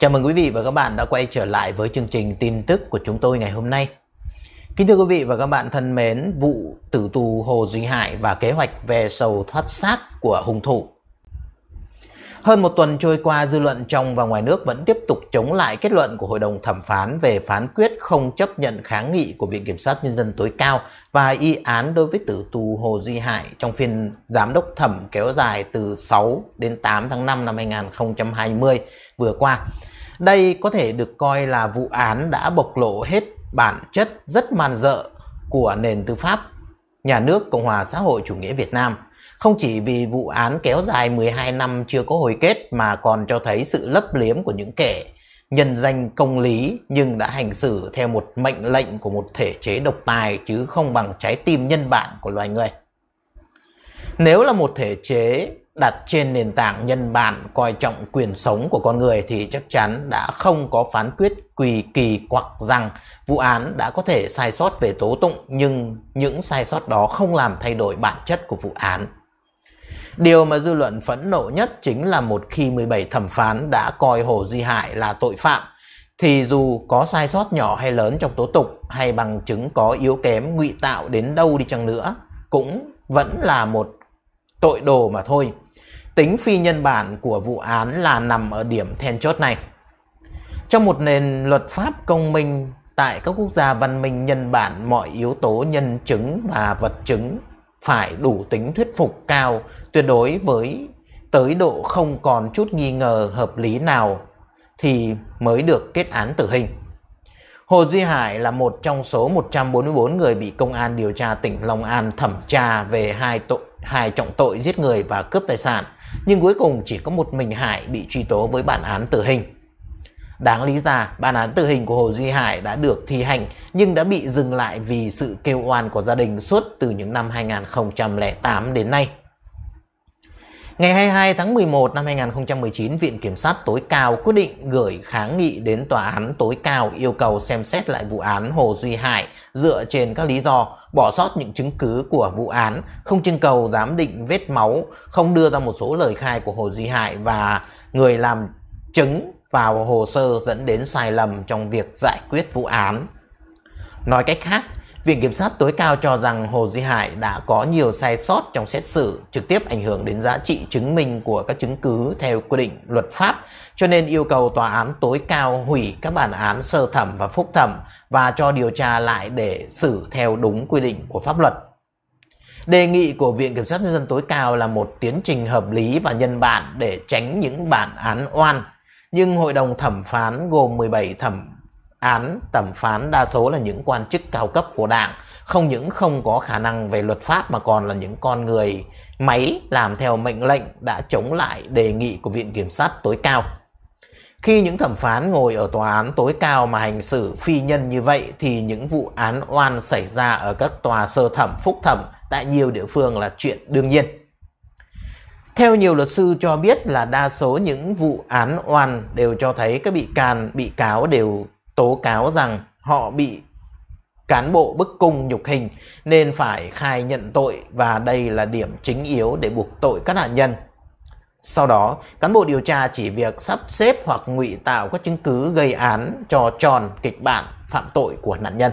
Chào mừng quý vị và các bạn đã quay trở lại với chương trình tin tức của chúng tôi ngày hôm nay. Kính thưa quý vị và các bạn thân mến, vụ tử tù Hồ Duy Hải và kế hoạch về sầu thoát xác của hung thủ hơn một tuần trôi qua, dư luận trong và ngoài nước vẫn tiếp tục chống lại kết luận của Hội đồng Thẩm phán về phán quyết không chấp nhận kháng nghị của Viện Kiểm sát Nhân dân tối cao và y án đối với tử tù Hồ Duy Hải trong phiên giám đốc thẩm kéo dài từ 6 đến 8 tháng 5 năm 2020 vừa qua. Đây có thể được coi là vụ án đã bộc lộ hết bản chất rất man dợ của nền tư pháp nhà nước Cộng hòa xã hội chủ nghĩa Việt Nam – không chỉ vì vụ án kéo dài 12 năm chưa có hồi kết mà còn cho thấy sự lấp liếm của những kẻ nhân danh công lý nhưng đã hành xử theo một mệnh lệnh của một thể chế độc tài chứ không bằng trái tim nhân bản của loài người. Nếu là một thể chế đặt trên nền tảng nhân bản coi trọng quyền sống của con người thì chắc chắn đã không có phán quyết quỳ kỳ quặc rằng vụ án đã có thể sai sót về tố tụng nhưng những sai sót đó không làm thay đổi bản chất của vụ án. Điều mà dư luận phẫn nộ nhất chính là một khi 17 thẩm phán đã coi Hồ Duy Hải là tội phạm, thì dù có sai sót nhỏ hay lớn trong tố tụng hay bằng chứng có yếu kém ngụy tạo đến đâu đi chăng nữa, cũng vẫn là một tội đồ mà thôi. Tính phi nhân bản của vụ án là nằm ở điểm then chốt này. Trong một nền luật pháp công minh tại các quốc gia văn minh nhân bản mọi yếu tố nhân chứng và vật chứng phải đủ tính thuyết phục cao tuyệt đối với tới độ không còn chút nghi ngờ hợp lý nào thì mới được kết án tử hình. Hồ Duy Hải là một trong số 144 người bị công an điều tra tỉnh Long An thẩm tra về hai tội hai trọng tội giết người và cướp tài sản, nhưng cuối cùng chỉ có một mình Hải bị truy tố với bản án tử hình. Đáng lý ra, bản án tử hình của Hồ Duy Hải đã được thi hành nhưng đã bị dừng lại vì sự kêu oan của gia đình suốt từ những năm 2008 đến nay. Ngày 22 tháng 11 năm 2019, Viện Kiểm sát tối cao quyết định gửi kháng nghị đến Tòa án tối cao yêu cầu xem xét lại vụ án Hồ Duy Hải dựa trên các lý do bỏ sót những chứng cứ của vụ án, không trưng cầu giám định vết máu, không đưa ra một số lời khai của Hồ Duy Hải và người làm chứng vào hồ sơ dẫn đến sai lầm trong việc giải quyết vụ án. Nói cách khác, Viện Kiểm sát tối cao cho rằng Hồ Duy Hải đã có nhiều sai sót trong xét xử, trực tiếp ảnh hưởng đến giá trị chứng minh của các chứng cứ theo quy định luật pháp, cho nên yêu cầu tòa án tối cao hủy các bản án sơ thẩm và phúc thẩm và cho điều tra lại để xử theo đúng quy định của pháp luật. Đề nghị của Viện Kiểm sát Nhân dân tối cao là một tiến trình hợp lý và nhân bản để tránh những bản án oan. Nhưng hội đồng thẩm phán gồm 17 thẩm án thẩm phán đa số là những quan chức cao cấp của đảng, không những không có khả năng về luật pháp mà còn là những con người máy làm theo mệnh lệnh đã chống lại đề nghị của Viện Kiểm sát tối cao. Khi những thẩm phán ngồi ở tòa án tối cao mà hành xử phi nhân như vậy thì những vụ án oan xảy ra ở các tòa sơ thẩm, phúc thẩm tại nhiều địa phương là chuyện đương nhiên. Theo nhiều luật sư cho biết là đa số những vụ án oan đều cho thấy các bị can, bị cáo đều tố cáo rằng họ bị cán bộ bức cung nhục hình nên phải khai nhận tội và đây là điểm chính yếu để buộc tội các nạn nhân. Sau đó, cán bộ điều tra chỉ việc sắp xếp hoặc ngụy tạo các chứng cứ gây án cho tròn kịch bản phạm tội của nạn nhân.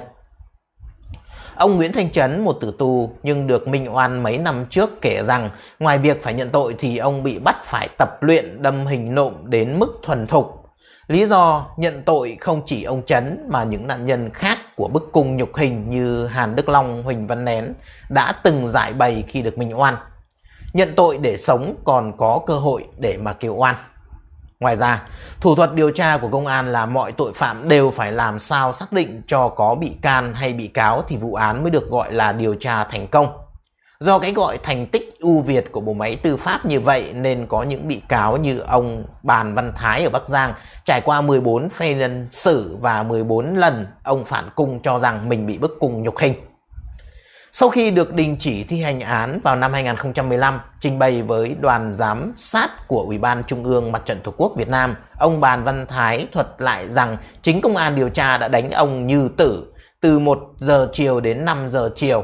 Ông Nguyễn Thanh Trấn, một tử tù nhưng được minh oan mấy năm trước kể rằng ngoài việc phải nhận tội thì ông bị bắt phải tập luyện đâm hình nộm đến mức thuần thục Lý do nhận tội không chỉ ông Trấn mà những nạn nhân khác của bức cung nhục hình như Hàn Đức Long, Huỳnh Văn Nén đã từng giải bày khi được minh oan. Nhận tội để sống còn có cơ hội để mà kêu oan. Ngoài ra, thủ thuật điều tra của công an là mọi tội phạm đều phải làm sao xác định cho có bị can hay bị cáo thì vụ án mới được gọi là điều tra thành công. Do cái gọi thành tích ưu việt của bộ máy tư pháp như vậy nên có những bị cáo như ông Bàn Văn Thái ở Bắc Giang trải qua 14 phiên xử và 14 lần ông phản cung cho rằng mình bị bức cung nhục hình. Sau khi được đình chỉ thi hành án vào năm 2015, trình bày với đoàn giám sát của Ủy ban Trung ương Mặt trận Tổ quốc Việt Nam, ông Bàn Văn Thái thuật lại rằng chính công an điều tra đã đánh ông như tử từ 1 giờ chiều đến 5 giờ chiều,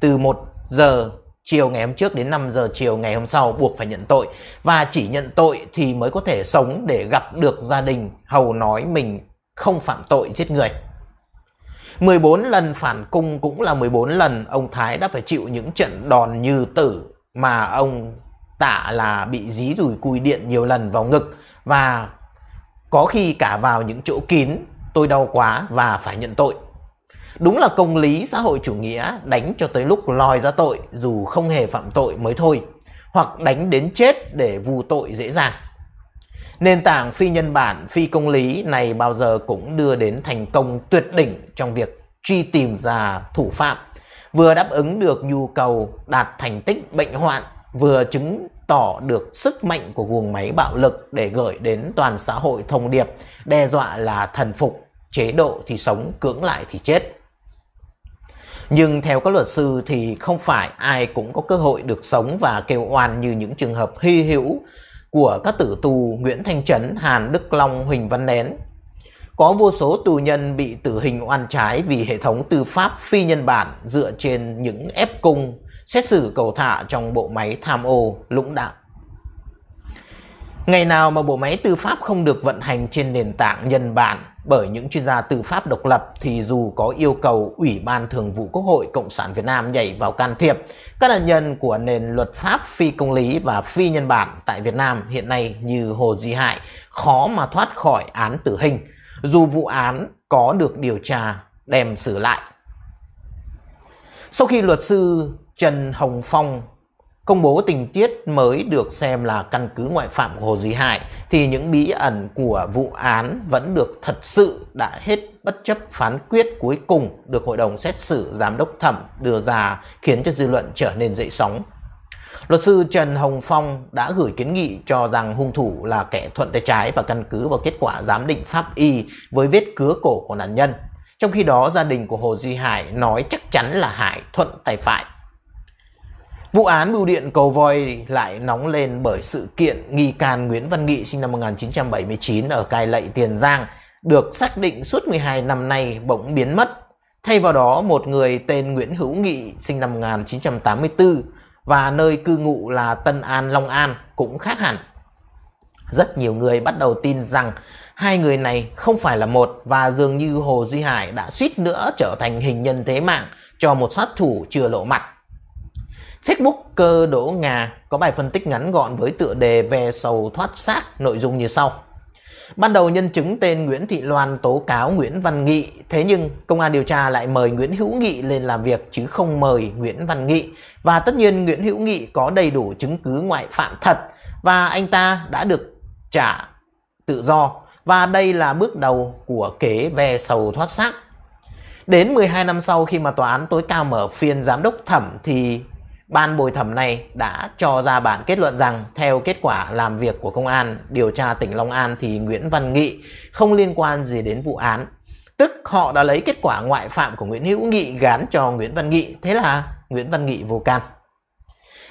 từ 1 giờ chiều ngày hôm trước đến 5 giờ chiều ngày hôm sau buộc phải nhận tội và chỉ nhận tội thì mới có thể sống để gặp được gia đình hầu nói mình không phạm tội giết người. 14 lần phản cung cũng là 14 lần ông Thái đã phải chịu những trận đòn như tử mà ông tạ là bị dí rùi cùi điện nhiều lần vào ngực và có khi cả vào những chỗ kín tôi đau quá và phải nhận tội. Đúng là công lý xã hội chủ nghĩa đánh cho tới lúc lòi ra tội dù không hề phạm tội mới thôi, hoặc đánh đến chết để vu tội dễ dàng. Nền tảng phi nhân bản, phi công lý này bao giờ cũng đưa đến thành công tuyệt đỉnh trong việc truy tìm ra thủ phạm, vừa đáp ứng được nhu cầu đạt thành tích bệnh hoạn, vừa chứng tỏ được sức mạnh của guồng máy bạo lực để gửi đến toàn xã hội thông điệp đe dọa là thần phục, chế độ thì sống, cưỡng lại thì chết. Nhưng theo các luật sư thì không phải ai cũng có cơ hội được sống và kêu oan như những trường hợp hy hữu của các tử tù Nguyễn Thanh Trấn, Hàn Đức Long, Huỳnh Văn Nén. Có vô số tù nhân bị tử hình oan trái vì hệ thống tư pháp phi nhân bản dựa trên những ép cung, xét xử cầu thả trong bộ máy tham ô, lũng đạo. Ngày nào mà bộ máy tư pháp không được vận hành trên nền tảng nhân bản bởi những chuyên gia tư pháp độc lập thì dù có yêu cầu Ủy ban Thường vụ Quốc hội Cộng sản Việt Nam nhảy vào can thiệp, các nạn nhân của nền luật pháp phi công lý và phi nhân bản tại Việt Nam hiện nay như Hồ Duy hải khó mà thoát khỏi án tử hình, dù vụ án có được điều tra đem xử lại. Sau khi luật sư Trần Hồng Phong công bố tình tiết mới được xem là căn cứ ngoại phạm của Hồ Duy Hải thì những bí ẩn của vụ án vẫn được thật sự đã hết bất chấp phán quyết cuối cùng được hội đồng xét xử giám đốc thẩm đưa ra khiến cho dư luận trở nên dậy sóng. Luật sư Trần Hồng Phong đã gửi kiến nghị cho rằng hung thủ là kẻ thuận tay trái và căn cứ vào kết quả giám định pháp y với vết cứa cổ của nạn nhân. Trong khi đó, gia đình của Hồ Duy Hải nói chắc chắn là Hải thuận tay phải. Vụ án bưu điện cầu voi lại nóng lên bởi sự kiện nghi can Nguyễn Văn Nghị sinh năm 1979 ở Cai Lậy, Tiền Giang được xác định suốt 12 năm nay bỗng biến mất. Thay vào đó, một người tên Nguyễn Hữu Nghị sinh năm 1984 và nơi cư ngụ là Tân An, Long An cũng khác hẳn. Rất nhiều người bắt đầu tin rằng hai người này không phải là một và dường như Hồ Duy Hải đã suýt nữa trở thành hình nhân thế mạng cho một sát thủ chưa lộ mặt. Facebook cơ Đỗ Ngà có bài phân tích ngắn gọn với tựa đề về sầu thoát xác nội dung như sau. Ban đầu nhân chứng tên Nguyễn Thị Loan tố cáo Nguyễn Văn Nghị, thế nhưng công an điều tra lại mời Nguyễn Hữu Nghị lên làm việc chứ không mời Nguyễn Văn Nghị. Và tất nhiên Nguyễn Hữu Nghị có đầy đủ chứng cứ ngoại phạm thật và anh ta đã được trả tự do. Và đây là bước đầu của kế về sầu thoát xác. Đến 12 năm sau khi mà tòa án tối cao mở phiên giám đốc thẩm thì Ban bồi thẩm này đã cho ra bản kết luận rằng theo kết quả làm việc của công an điều tra tỉnh Long An thì Nguyễn Văn Nghị không liên quan gì đến vụ án. Tức họ đã lấy kết quả ngoại phạm của Nguyễn Hữu Nghị gán cho Nguyễn Văn Nghị, thế là Nguyễn Văn Nghị vô can.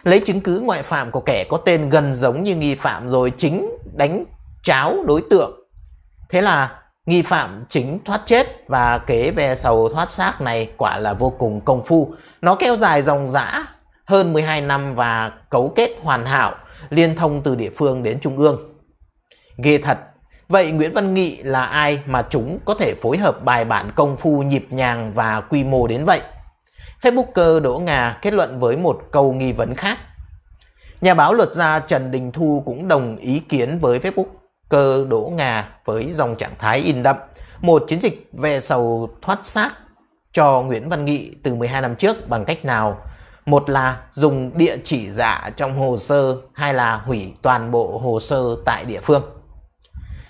Lấy chứng cứ ngoại phạm của kẻ có tên gần giống như nghi phạm rồi chính đánh cháo đối tượng. Thế là nghi phạm chính thoát chết và kế về sầu thoát xác này quả là vô cùng công phu. Nó kéo dài dòng dã hơn 12 năm và cấu kết hoàn hảo, liên thông từ địa phương đến trung ương. Ghê thật, vậy Nguyễn Văn Nghị là ai mà chúng có thể phối hợp bài bản công phu nhịp nhàng và quy mô đến vậy? Facebooker Đỗ Ngà kết luận với một câu nghi vấn khác. Nhà báo luật gia Trần Đình Thu cũng đồng ý kiến với Facebooker Đỗ Ngà với dòng trạng thái in đậm một chiến dịch về sầu thoát xác cho Nguyễn Văn Nghị từ 12 năm trước bằng cách nào một là dùng địa chỉ giả trong hồ sơ, hai là hủy toàn bộ hồ sơ tại địa phương.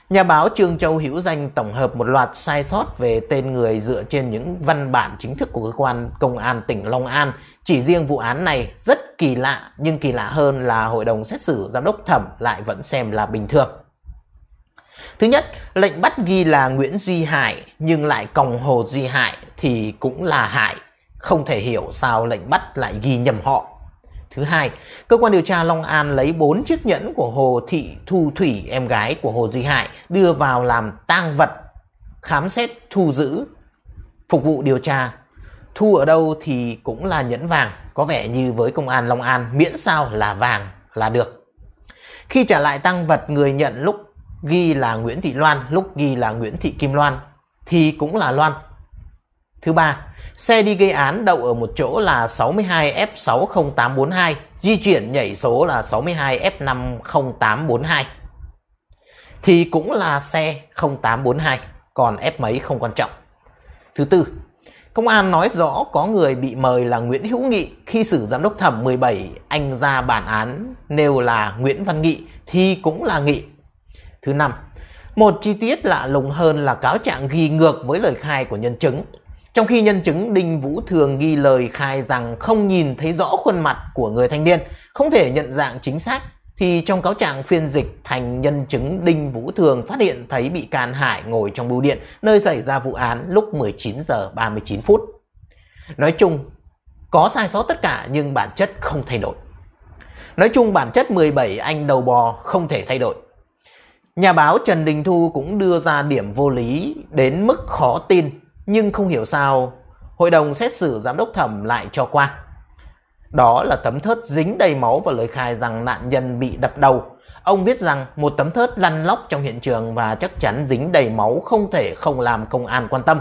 Nhà báo Trương Châu Hữu Danh tổng hợp một loạt sai sót về tên người dựa trên những văn bản chính thức của cơ quan công an tỉnh Long An. Chỉ riêng vụ án này rất kỳ lạ, nhưng kỳ lạ hơn là hội đồng xét xử giám đốc thẩm lại vẫn xem là bình thường. Thứ nhất, lệnh bắt ghi là Nguyễn Duy Hải nhưng lại còng hồ Duy Hải thì cũng là Hải không thể hiểu sao lệnh bắt lại ghi nhầm họ. Thứ hai, cơ quan điều tra Long An lấy 4 chiếc nhẫn của Hồ Thị Thu Thủy, em gái của Hồ Duy Hải, đưa vào làm tang vật, khám xét thu giữ, phục vụ điều tra. Thu ở đâu thì cũng là nhẫn vàng, có vẻ như với công an Long An miễn sao là vàng là được. Khi trả lại tăng vật người nhận lúc ghi là Nguyễn Thị Loan, lúc ghi là Nguyễn Thị Kim Loan thì cũng là Loan Thứ ba, xe đi gây án đậu ở một chỗ là 62F60842, di chuyển nhảy số là 62F50842. Thì cũng là xe 0842, còn F mấy không quan trọng. Thứ tư, công an nói rõ có người bị mời là Nguyễn Hữu Nghị khi xử giám đốc thẩm 17 anh ra bản án nêu là Nguyễn Văn Nghị thì cũng là Nghị. Thứ năm, một chi tiết lạ lùng hơn là cáo trạng ghi ngược với lời khai của nhân chứng trong khi nhân chứng Đinh Vũ Thường ghi lời khai rằng không nhìn thấy rõ khuôn mặt của người thanh niên, không thể nhận dạng chính xác, thì trong cáo trạng phiên dịch thành nhân chứng Đinh Vũ Thường phát hiện thấy bị can Hải ngồi trong bưu điện nơi xảy ra vụ án lúc 19 giờ 39 phút. Nói chung, có sai sót tất cả nhưng bản chất không thay đổi. Nói chung bản chất 17 anh đầu bò không thể thay đổi. Nhà báo Trần Đình Thu cũng đưa ra điểm vô lý đến mức khó tin nhưng không hiểu sao hội đồng xét xử giám đốc thẩm lại cho qua. Đó là tấm thớt dính đầy máu và lời khai rằng nạn nhân bị đập đầu. Ông viết rằng một tấm thớt lăn lóc trong hiện trường và chắc chắn dính đầy máu không thể không làm công an quan tâm.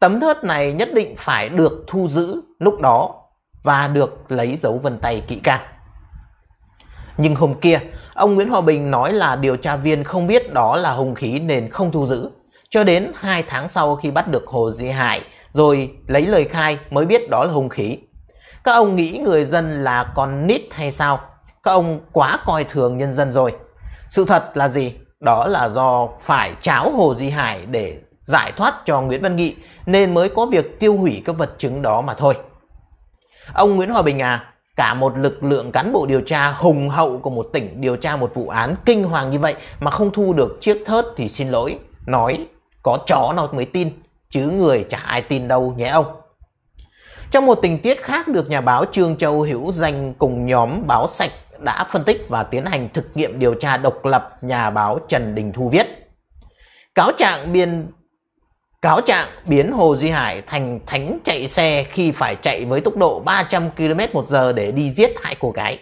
Tấm thớt này nhất định phải được thu giữ lúc đó và được lấy dấu vân tay kỹ càng. Nhưng hôm kia, ông Nguyễn Hòa Bình nói là điều tra viên không biết đó là hung khí nên không thu giữ. Cho đến 2 tháng sau khi bắt được Hồ Di Hải rồi lấy lời khai mới biết đó là hung khí. Các ông nghĩ người dân là con nít hay sao? Các ông quá coi thường nhân dân rồi. Sự thật là gì? Đó là do phải cháo Hồ Di Hải để giải thoát cho Nguyễn Văn Nghị nên mới có việc tiêu hủy các vật chứng đó mà thôi. Ông Nguyễn Hòa Bình à, cả một lực lượng cán bộ điều tra hùng hậu của một tỉnh điều tra một vụ án kinh hoàng như vậy mà không thu được chiếc thớt thì xin lỗi, nói có chó nó mới tin chứ người chả ai tin đâu nhé ông. Trong một tình tiết khác được nhà báo Trương Châu Hữu Danh cùng nhóm báo sạch đã phân tích và tiến hành thực nghiệm điều tra độc lập nhà báo Trần Đình Thu viết. Cáo trạng biên cáo trạng biến Hồ Duy Hải thành thánh chạy xe khi phải chạy với tốc độ 300 km một giờ để đi giết hại cô gái.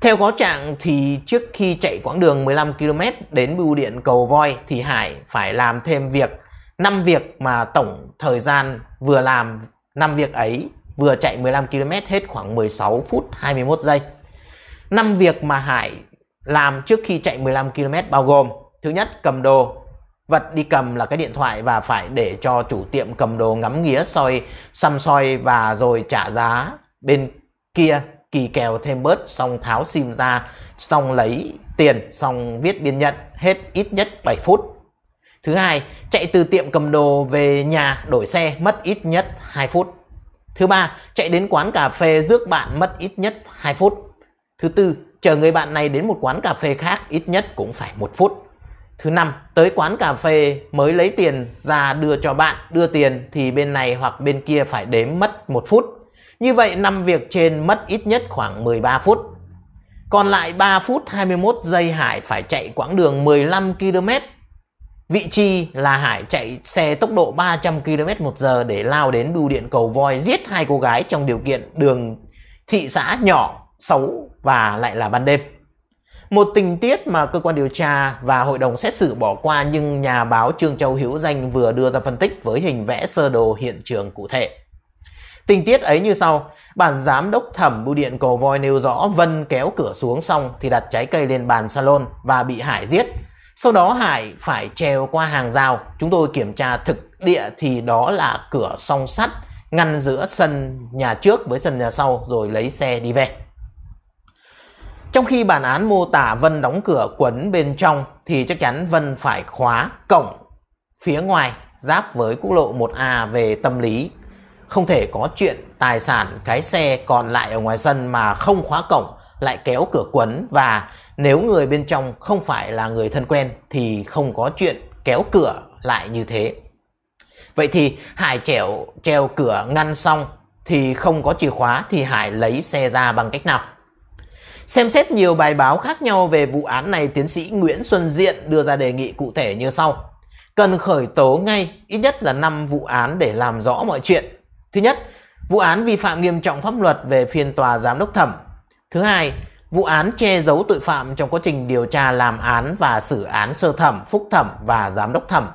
Theo cáo trạng thì trước khi chạy quãng đường 15 km đến bưu điện cầu voi thì Hải phải làm thêm việc 5 việc mà tổng thời gian vừa làm 5 việc ấy vừa chạy 15 km hết khoảng 16 phút 21 giây. 5 việc mà Hải làm trước khi chạy 15 km bao gồm Thứ nhất cầm đồ, vật đi cầm là cái điện thoại và phải để cho chủ tiệm cầm đồ ngắm nghía soi xăm soi và rồi trả giá bên kia kỳ kèo thêm bớt xong tháo sim ra xong lấy tiền xong viết biên nhận hết ít nhất 7 phút thứ hai chạy từ tiệm cầm đồ về nhà đổi xe mất ít nhất 2 phút thứ ba chạy đến quán cà phê rước bạn mất ít nhất 2 phút thứ tư chờ người bạn này đến một quán cà phê khác ít nhất cũng phải một phút Thứ năm, tới quán cà phê mới lấy tiền ra đưa cho bạn, đưa tiền thì bên này hoặc bên kia phải đếm mất một phút. Như vậy 5 việc trên mất ít nhất khoảng 13 phút. Còn lại 3 phút 21 giây Hải phải chạy quãng đường 15 km. Vị trí là Hải chạy xe tốc độ 300 km một giờ để lao đến bưu điện cầu voi giết hai cô gái trong điều kiện đường thị xã nhỏ, xấu và lại là ban đêm. Một tình tiết mà cơ quan điều tra và hội đồng xét xử bỏ qua nhưng nhà báo Trương Châu Hữu Danh vừa đưa ra phân tích với hình vẽ sơ đồ hiện trường cụ thể. Tình tiết ấy như sau, bản giám đốc thẩm bưu điện cầu voi nêu rõ Vân kéo cửa xuống xong thì đặt trái cây lên bàn salon và bị Hải giết. Sau đó Hải phải treo qua hàng rào, chúng tôi kiểm tra thực địa thì đó là cửa song sắt ngăn giữa sân nhà trước với sân nhà sau rồi lấy xe đi về. Trong khi bản án mô tả Vân đóng cửa quấn bên trong thì chắc chắn Vân phải khóa cổng phía ngoài giáp với quốc lộ 1A về tâm lý không thể có chuyện tài sản cái xe còn lại ở ngoài sân mà không khóa cổng lại kéo cửa quấn và nếu người bên trong không phải là người thân quen thì không có chuyện kéo cửa lại như thế. Vậy thì Hải trèo treo cửa ngăn xong thì không có chìa khóa thì Hải lấy xe ra bằng cách nào? Xem xét nhiều bài báo khác nhau về vụ án này, tiến sĩ Nguyễn Xuân Diện đưa ra đề nghị cụ thể như sau. Cần khởi tố ngay ít nhất là 5 vụ án để làm rõ mọi chuyện. Thứ nhất, vụ án vi phạm nghiêm trọng pháp luật về phiên tòa giám đốc thẩm. Thứ hai, vụ án che giấu tội phạm trong quá trình điều tra làm án và xử án sơ thẩm, phúc thẩm và giám đốc thẩm.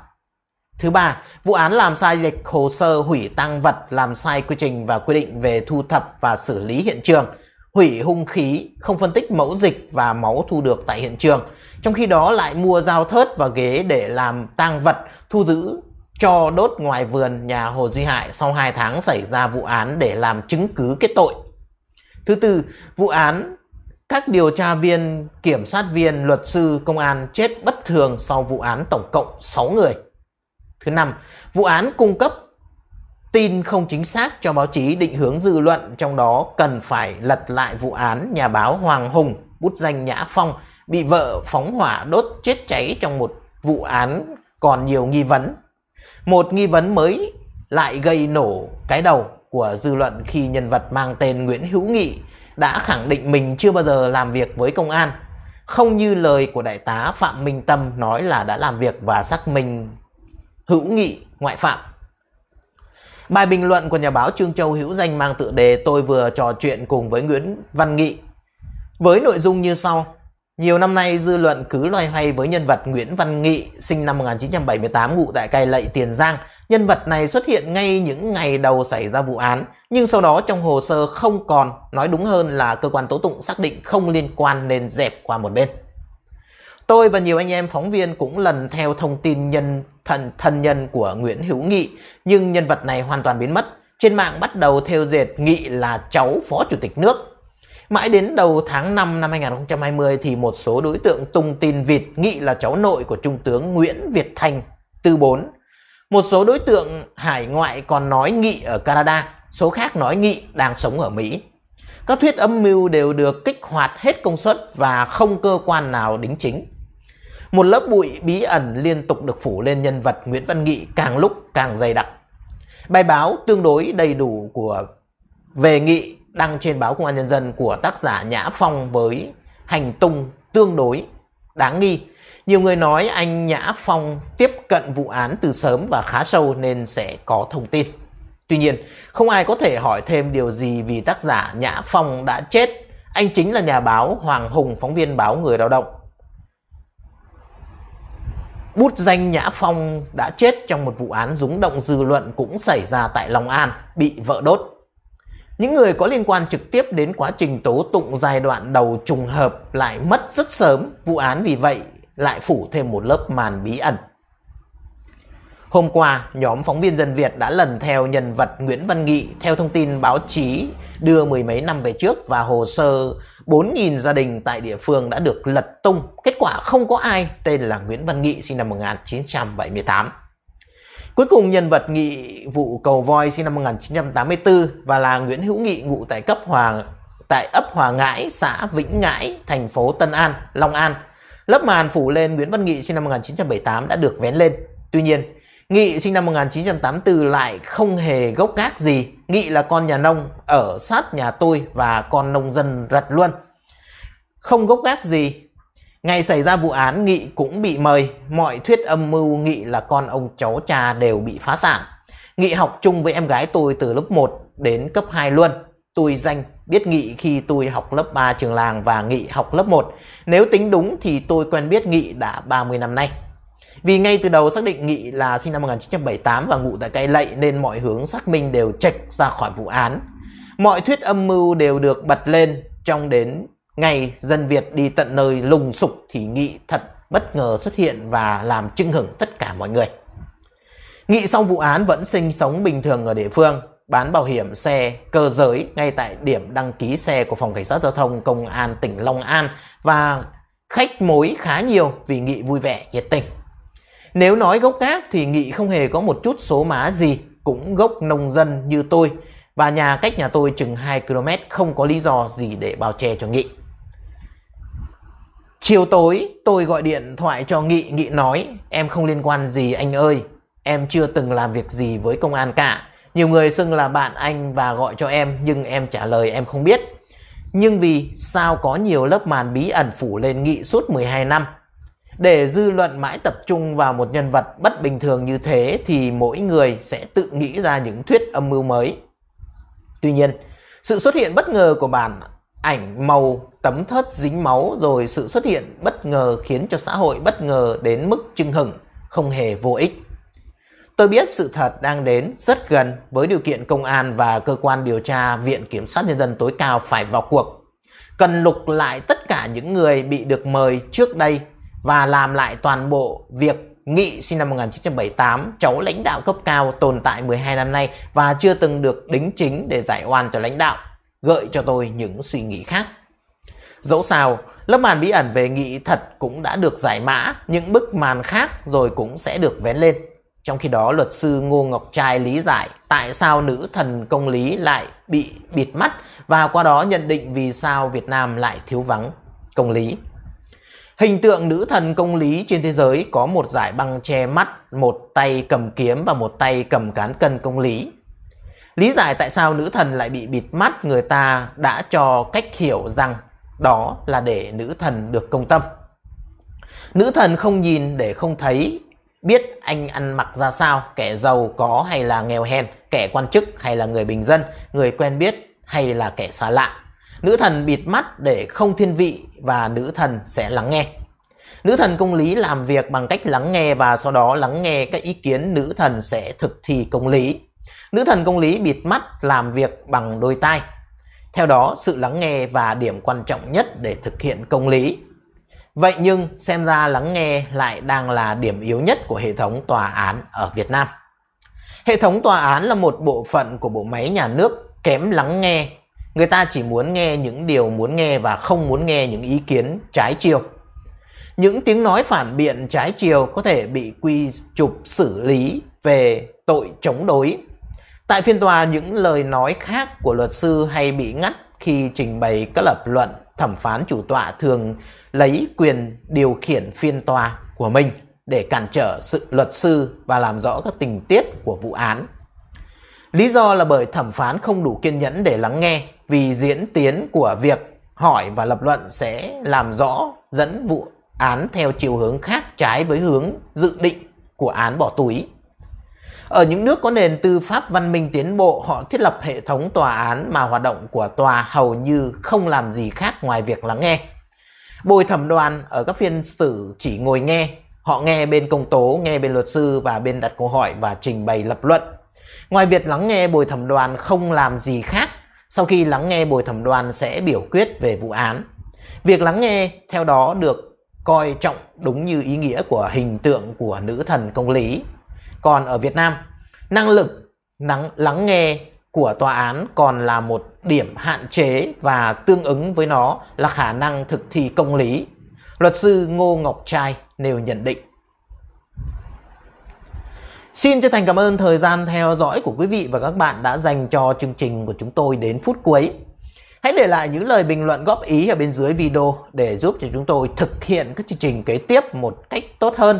Thứ ba, vụ án làm sai lệch hồ sơ hủy tăng vật, làm sai quy trình và quy định về thu thập và xử lý hiện trường, hủy hung khí, không phân tích mẫu dịch và máu thu được tại hiện trường, trong khi đó lại mua dao thớt và ghế để làm tăng vật, thu giữ cho đốt ngoài vườn nhà Hồ Duy Hải sau 2 tháng xảy ra vụ án để làm chứng cứ kết tội. Thứ tư, vụ án các điều tra viên, kiểm sát viên, luật sư, công an chết bất thường sau vụ án tổng cộng 6 người. Thứ năm, vụ án cung cấp tin không chính xác cho báo chí định hướng dư luận trong đó cần phải lật lại vụ án nhà báo Hoàng Hùng, bút danh Nhã Phong, bị vợ phóng hỏa đốt chết cháy trong một vụ án còn nhiều nghi vấn một nghi vấn mới lại gây nổ cái đầu của dư luận khi nhân vật mang tên Nguyễn Hữu Nghị đã khẳng định mình chưa bao giờ làm việc với công an. Không như lời của đại tá Phạm Minh Tâm nói là đã làm việc và xác minh Hữu Nghị ngoại phạm. Bài bình luận của nhà báo Trương Châu Hữu Danh mang tựa đề Tôi vừa trò chuyện cùng với Nguyễn Văn Nghị với nội dung như sau. Nhiều năm nay, dư luận cứ loay hoay với nhân vật Nguyễn Văn Nghị, sinh năm 1978, ngụ tại Cai Lậy, Tiền Giang. Nhân vật này xuất hiện ngay những ngày đầu xảy ra vụ án, nhưng sau đó trong hồ sơ không còn, nói đúng hơn là cơ quan tố tụng xác định không liên quan nên dẹp qua một bên. Tôi và nhiều anh em phóng viên cũng lần theo thông tin nhân thần thân nhân của Nguyễn Hữu Nghị, nhưng nhân vật này hoàn toàn biến mất. Trên mạng bắt đầu theo dệt Nghị là cháu Phó Chủ tịch nước, Mãi đến đầu tháng 5 năm 2020 thì một số đối tượng tung tin vịt nghị là cháu nội của Trung tướng Nguyễn Việt Thành, tư 4. Một số đối tượng hải ngoại còn nói nghị ở Canada, số khác nói nghị đang sống ở Mỹ. Các thuyết âm mưu đều được kích hoạt hết công suất và không cơ quan nào đính chính. Một lớp bụi bí ẩn liên tục được phủ lên nhân vật Nguyễn Văn Nghị càng lúc càng dày đặc. Bài báo tương đối đầy đủ của về Nghị đăng trên báo Công an Nhân dân của tác giả Nhã Phong với hành tung tương đối đáng nghi. Nhiều người nói anh Nhã Phong tiếp cận vụ án từ sớm và khá sâu nên sẽ có thông tin. Tuy nhiên, không ai có thể hỏi thêm điều gì vì tác giả Nhã Phong đã chết. Anh chính là nhà báo Hoàng Hùng, phóng viên báo Người Lao Động. Bút danh Nhã Phong đã chết trong một vụ án rúng động dư luận cũng xảy ra tại Long An, bị vợ đốt những người có liên quan trực tiếp đến quá trình tố tụng giai đoạn đầu trùng hợp lại mất rất sớm, vụ án vì vậy lại phủ thêm một lớp màn bí ẩn. Hôm qua, nhóm phóng viên dân Việt đã lần theo nhân vật Nguyễn Văn Nghị theo thông tin báo chí đưa mười mấy năm về trước và hồ sơ 4.000 gia đình tại địa phương đã được lật tung. Kết quả không có ai tên là Nguyễn Văn Nghị sinh năm 1978. Cuối cùng nhân vật nghị vụ cầu voi sinh năm 1984 và là Nguyễn Hữu Nghị ngụ tại cấp Hòa tại ấp Hòa Ngãi, xã Vĩnh Ngãi, thành phố Tân An, Long An. Lớp màn phủ lên Nguyễn Văn Nghị sinh năm 1978 đã được vén lên. Tuy nhiên, Nghị sinh năm 1984 lại không hề gốc gác gì. Nghị là con nhà nông ở sát nhà tôi và con nông dân rặt luôn. Không gốc gác gì, Ngày xảy ra vụ án, Nghị cũng bị mời, mọi thuyết âm mưu Nghị là con ông cháu cha đều bị phá sản. Nghị học chung với em gái tôi từ lớp 1 đến cấp 2 luôn. Tôi danh biết Nghị khi tôi học lớp 3 trường làng và Nghị học lớp 1. Nếu tính đúng thì tôi quen biết Nghị đã 30 năm nay. Vì ngay từ đầu xác định Nghị là sinh năm 1978 và ngụ tại cây Lậy nên mọi hướng xác minh đều trạch ra khỏi vụ án. Mọi thuyết âm mưu đều được bật lên trong đến Ngày dân Việt đi tận nơi lùng sục thì Nghị thật bất ngờ xuất hiện và làm chưng hửng tất cả mọi người. Nghị sau vụ án vẫn sinh sống bình thường ở địa phương, bán bảo hiểm xe cơ giới ngay tại điểm đăng ký xe của Phòng Cảnh sát Giao thông Công an tỉnh Long An và khách mối khá nhiều vì Nghị vui vẻ, nhiệt tình. Nếu nói gốc gác thì Nghị không hề có một chút số má gì, cũng gốc nông dân như tôi và nhà cách nhà tôi chừng 2 km không có lý do gì để bao che cho Nghị. Chiều tối tôi gọi điện thoại cho Nghị, Nghị nói em không liên quan gì anh ơi, em chưa từng làm việc gì với công an cả. Nhiều người xưng là bạn anh và gọi cho em nhưng em trả lời em không biết. Nhưng vì sao có nhiều lớp màn bí ẩn phủ lên Nghị suốt 12 năm? Để dư luận mãi tập trung vào một nhân vật bất bình thường như thế thì mỗi người sẽ tự nghĩ ra những thuyết âm mưu mới. Tuy nhiên, sự xuất hiện bất ngờ của bản ảnh màu tấm thớt dính máu rồi sự xuất hiện bất ngờ khiến cho xã hội bất ngờ đến mức chưng hửng, không hề vô ích. Tôi biết sự thật đang đến rất gần với điều kiện công an và cơ quan điều tra Viện Kiểm sát Nhân dân tối cao phải vào cuộc. Cần lục lại tất cả những người bị được mời trước đây và làm lại toàn bộ việc Nghị sinh năm 1978, cháu lãnh đạo cấp cao tồn tại 12 năm nay và chưa từng được đính chính để giải oan cho lãnh đạo gợi cho tôi những suy nghĩ khác. Dẫu sao, lớp màn bí ẩn về nghị thật cũng đã được giải mã, những bức màn khác rồi cũng sẽ được vén lên. Trong khi đó, luật sư Ngô Ngọc Trai lý giải tại sao nữ thần công lý lại bị bịt mắt và qua đó nhận định vì sao Việt Nam lại thiếu vắng công lý. Hình tượng nữ thần công lý trên thế giới có một giải băng che mắt, một tay cầm kiếm và một tay cầm cán cân công lý Lý giải tại sao nữ thần lại bị bịt mắt người ta đã cho cách hiểu rằng đó là để nữ thần được công tâm. Nữ thần không nhìn để không thấy, biết anh ăn mặc ra sao, kẻ giàu có hay là nghèo hèn, kẻ quan chức hay là người bình dân, người quen biết hay là kẻ xa lạ. Nữ thần bịt mắt để không thiên vị và nữ thần sẽ lắng nghe. Nữ thần công lý làm việc bằng cách lắng nghe và sau đó lắng nghe các ý kiến nữ thần sẽ thực thi công lý Nữ thần công lý bịt mắt làm việc bằng đôi tai. Theo đó, sự lắng nghe và điểm quan trọng nhất để thực hiện công lý. Vậy nhưng, xem ra lắng nghe lại đang là điểm yếu nhất của hệ thống tòa án ở Việt Nam. Hệ thống tòa án là một bộ phận của bộ máy nhà nước kém lắng nghe. Người ta chỉ muốn nghe những điều muốn nghe và không muốn nghe những ý kiến trái chiều. Những tiếng nói phản biện trái chiều có thể bị quy chụp xử lý về tội chống đối Tại phiên tòa, những lời nói khác của luật sư hay bị ngắt khi trình bày các lập luận, thẩm phán chủ tọa thường lấy quyền điều khiển phiên tòa của mình để cản trở sự luật sư và làm rõ các tình tiết của vụ án. Lý do là bởi thẩm phán không đủ kiên nhẫn để lắng nghe vì diễn tiến của việc hỏi và lập luận sẽ làm rõ dẫn vụ án theo chiều hướng khác trái với hướng dự định của án bỏ túi. Ở những nước có nền tư pháp văn minh tiến bộ, họ thiết lập hệ thống tòa án mà hoạt động của tòa hầu như không làm gì khác ngoài việc lắng nghe. Bồi thẩm đoàn ở các phiên xử chỉ ngồi nghe, họ nghe bên công tố, nghe bên luật sư và bên đặt câu hỏi và trình bày lập luận. Ngoài việc lắng nghe bồi thẩm đoàn không làm gì khác, sau khi lắng nghe bồi thẩm đoàn sẽ biểu quyết về vụ án. Việc lắng nghe theo đó được coi trọng đúng như ý nghĩa của hình tượng của nữ thần công lý còn ở Việt Nam năng lực lắng, lắng nghe của tòa án còn là một điểm hạn chế và tương ứng với nó là khả năng thực thi công lý. Luật sư Ngô Ngọc Trai nêu nhận định. Xin chân thành cảm ơn thời gian theo dõi của quý vị và các bạn đã dành cho chương trình của chúng tôi đến phút cuối. Hãy để lại những lời bình luận góp ý ở bên dưới video để giúp cho chúng tôi thực hiện các chương trình kế tiếp một cách tốt hơn.